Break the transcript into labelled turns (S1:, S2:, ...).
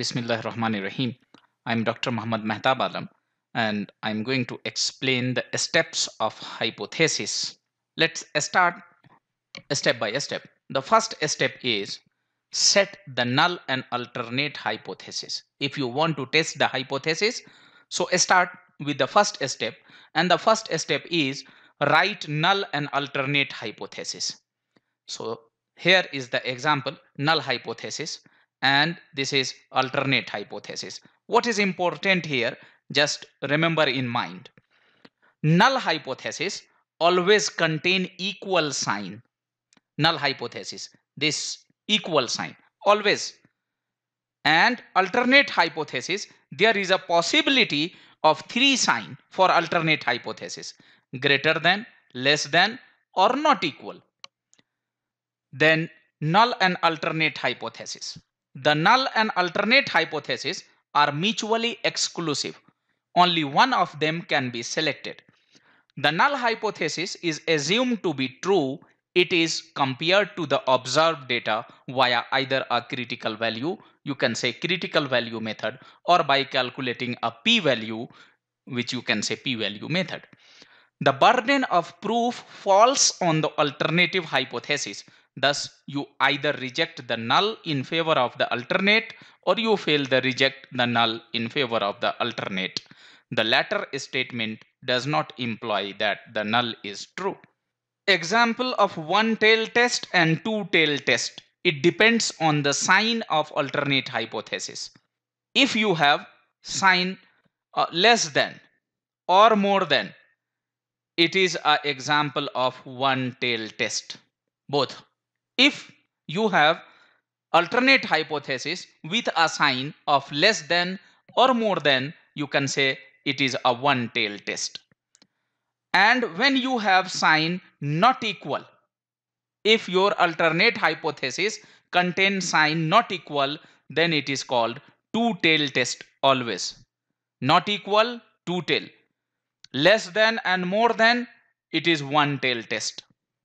S1: Bismillah Rahman Rahim. I'm Dr. Muhammad Mehtab Alam and I'm going to explain the steps of hypothesis. Let's start step by step. The first step is set the null and alternate hypothesis. If you want to test the hypothesis, so start with the first step and the first step is write null and alternate hypothesis. So here is the example null hypothesis and this is alternate hypothesis. What is important here, just remember in mind. Null hypothesis always contain equal sign. Null hypothesis, this equal sign, always. And alternate hypothesis, there is a possibility of three sign for alternate hypothesis. Greater than, less than, or not equal. Then null and alternate hypothesis. The null and alternate hypotheses are mutually exclusive. Only one of them can be selected. The null hypothesis is assumed to be true. It is compared to the observed data via either a critical value, you can say critical value method, or by calculating a p-value, which you can say p-value method. The burden of proof falls on the alternative hypothesis Thus, you either reject the null in favor of the alternate or you fail to reject the null in favor of the alternate. The latter statement does not imply that the null is true. Example of one-tail test and two-tail test. It depends on the sign of alternate hypothesis. If you have sign uh, less than or more than, it is an example of one-tail test. Both if you have alternate hypothesis with a sign of less than or more than you can say it is a one tail test and when you have sign not equal if your alternate hypothesis contain sign not equal then it is called two tail test always not equal two tail less than and more than it is one tail test